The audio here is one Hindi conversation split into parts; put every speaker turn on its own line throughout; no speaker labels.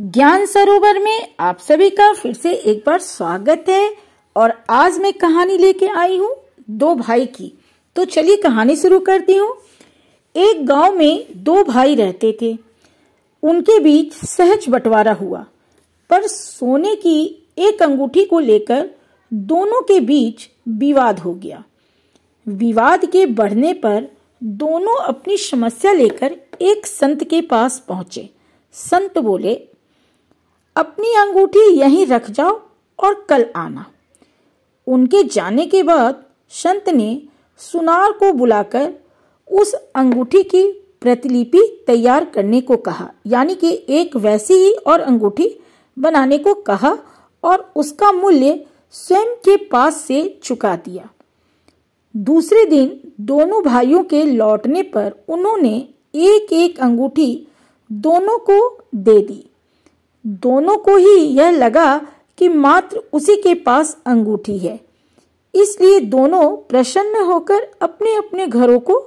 ज्ञान सरोवर में आप सभी का फिर से एक बार स्वागत है और आज मैं कहानी लेके आई हूँ दो भाई की तो चलिए कहानी शुरू करती हूँ एक गांव में दो भाई रहते थे उनके बीच सहज बंटवारा हुआ पर सोने की एक अंगूठी को लेकर दोनों के बीच विवाद हो गया विवाद के बढ़ने पर दोनों अपनी समस्या लेकर एक संत के पास पहुंचे संत बोले अपनी अंगूठी यहीं रख जाओ और कल आना उनके जाने के बाद संत ने सुनार को बुलाकर उस अंगूठी की प्रतिलिपि तैयार करने को कहा यानी कि एक वैसी ही और अंगूठी बनाने को कहा और उसका मूल्य स्वयं के पास से चुका दिया दूसरे दिन दोनों भाइयों के लौटने पर उन्होंने एक एक अंगूठी दोनों को दे दी दोनों को ही यह लगा कि मात्र उसी के पास अंगूठी है इसलिए दोनों प्रसन्न होकर अपने अपने घरों को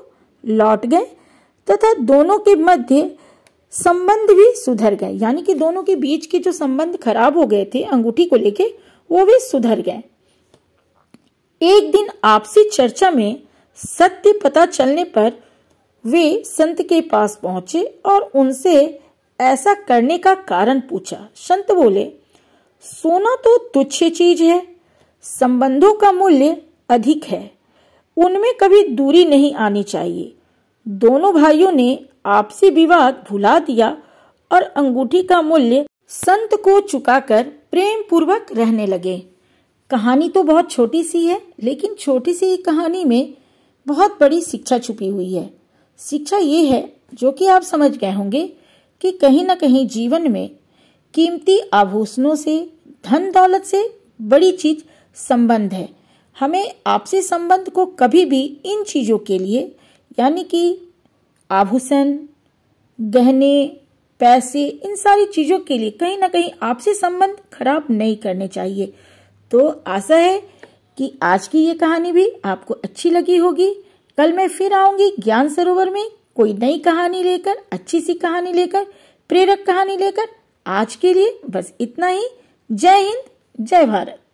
लौट गए तथा दोनों के मध्य संबंध भी सुधर गए यानी कि दोनों के बीच के जो संबंध खराब हो गए थे अंगूठी को लेके वो भी सुधर गए एक दिन आपसी चर्चा में सत्य पता चलने पर वे संत के पास पहुंचे और उनसे ऐसा करने का कारण पूछा संत बोले सोना तो तुच्छ चीज है संबंधों का मूल्य अधिक है उनमें कभी दूरी नहीं आनी चाहिए दोनों भाइयों ने आपसी विवाद भुला दिया और अंगूठी का मूल्य संत को चुकाकर प्रेम पूर्वक रहने लगे कहानी तो बहुत छोटी सी है लेकिन छोटी सी कहानी में बहुत बड़ी शिक्षा छुपी हुई है शिक्षा ये है जो कि आप समझ गए होंगे कि कहीं ना कहीं जीवन में कीमती आभूषणों से धन दौलत से बड़ी चीज संबंध है हमें आपसी संबंध को कभी भी इन चीज़ों के लिए यानी कि आभूषण गहने पैसे इन सारी चीज़ों के लिए कहीं ना कहीं आपसी संबंध खराब नहीं करने चाहिए तो आशा है कि आज की ये कहानी भी आपको अच्छी लगी होगी कल मैं फिर आऊंगी ज्ञान सरोवर में कोई नई कहानी लेकर अच्छी सी कहानी लेकर प्रेरक कहानी लेकर आज के लिए बस इतना ही जय हिंद जय भारत